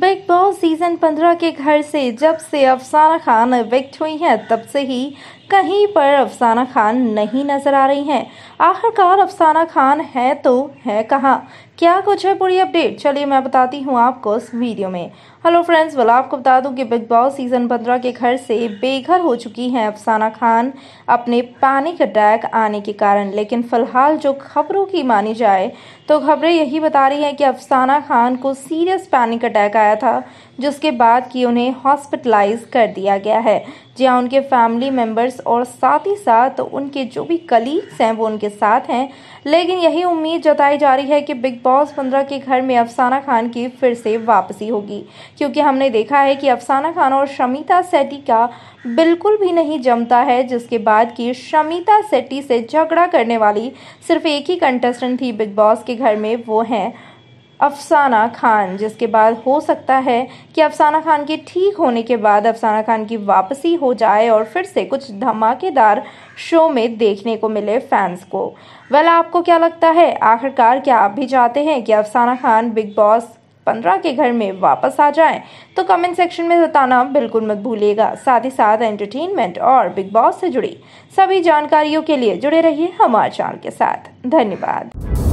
big boss season 15 के घर से जब से अफसाना खान विक्ट हुई हैं तब से ही कहीं पर अफसाना खान नहीं नजर आ रही हैं आखिरकार अफसाना खान है तो है कहाँ क्या कुछ है पूरी अपडेट चलिए मैं बताती हूँ आपको इस वीडियो में हेलो फ्रेंड्स वाला आपको बता दूं कि बिग बॉस सीजन 15 के घर से बेघर हो चुकी हैं अफसाना खान अपने पैनिक अटैक आने के कारण लेकिन फिलहाल जो खबरों की मानी जाए तो खबरें यही बता रही हैं कि अफसाना खान को सीरियस पैनिक अटैक आया था जिसके बाद कि उन्हें हॉस्पिटलाइज कर दिया गया है जी हाँ उनके फैमिली मेम्बर्स और साथ ही साथ उनके जो भी कलीग्स हैं वो उनके साथ हैं लेकिन यही उम्मीद जताई जा रही है कि बिग बॉस पंद्रह के घर में अफसाना खान की फिर से वापसी होगी क्योंकि हमने देखा है कि अफसाना खान और शमिता सेट्टी का बिल्कुल भी नहीं जमता है जिसके बाद की शमिता सेट्टी से झगड़ा करने वाली सिर्फ एक ही कंटेस्टेंट थी बिग बॉस के घर में वो हैं अफसाना खान जिसके बाद हो सकता है कि अफसाना खान के ठीक होने के बाद अफसाना खान की वापसी हो जाए और फिर से कुछ धमाकेदार शो में देखने को मिले फैंस को वेल आपको क्या लगता है आखिरकार क्या आप भी चाहते हैं कि अफसाना खान बिग बॉस पंद्रह के घर में वापस आ जाए तो कमेंट सेक्शन में बताना बिल्कुल मत भूलिएगा साथ ही साथ एंटरटेनमेंट और बिग बॉस से जुड़ी सभी जानकारियों के लिए जुड़े रहिए हमारे चैनल के साथ धन्यवाद